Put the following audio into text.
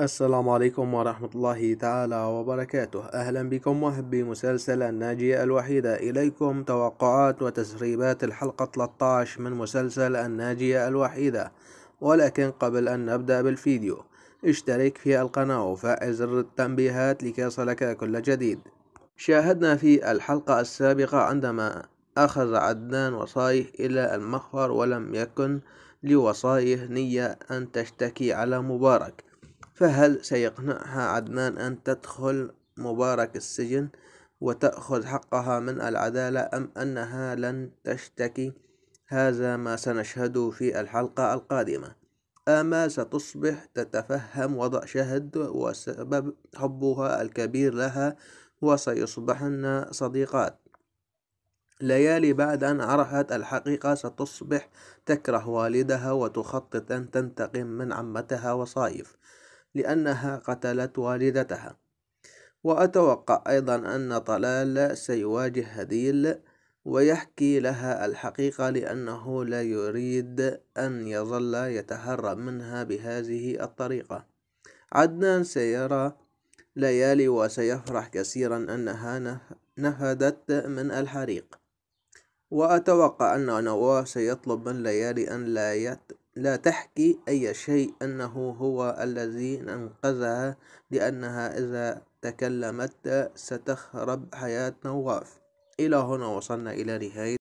السلام عليكم ورحمة الله تعالى وبركاته أهلا بكم محبي مسلسل الناجية الوحيدة إليكم توقعات وتسريبات الحلقة 13 من مسلسل الناجية الوحيدة ولكن قبل أن نبدأ بالفيديو اشترك في القناة وفعل زر التنبيهات ليصلك كل جديد شاهدنا في الحلقة السابقة عندما أخذ عدنان وصايه إلى المخفر ولم يكن لوصايه نية أن تشتكي على مبارك فهل سيقنعها عدنان أن تدخل مبارك السجن وتأخذ حقها من العدالة أم أنها لن تشتكي هذا ما سنشهده في الحلقة القادمة أما ستصبح تتفهم وضع شهد وسبب حبها الكبير لها وسيصبحن صديقات ليالي بعد أن عرفت الحقيقة ستصبح تكره والدها وتخطط أن تنتقم من عمتها وصايف لأنها قتلت والدتها وأتوقع أيضا أن طلال سيواجه هديل ويحكي لها الحقيقة لأنه لا يريد أن يظل يتهرب منها بهذه الطريقة عدنان سيرى ليالي وسيفرح كثيرا أنها نفدت من الحريق وأتوقع أن نواف سيطلب من ليالي أن لا, يت... لا تحكي أي شيء أنه هو الذي أنقذها لأنها إذا تكلمت ستخرب حياة نواف إلى هنا وصلنا إلى نهاية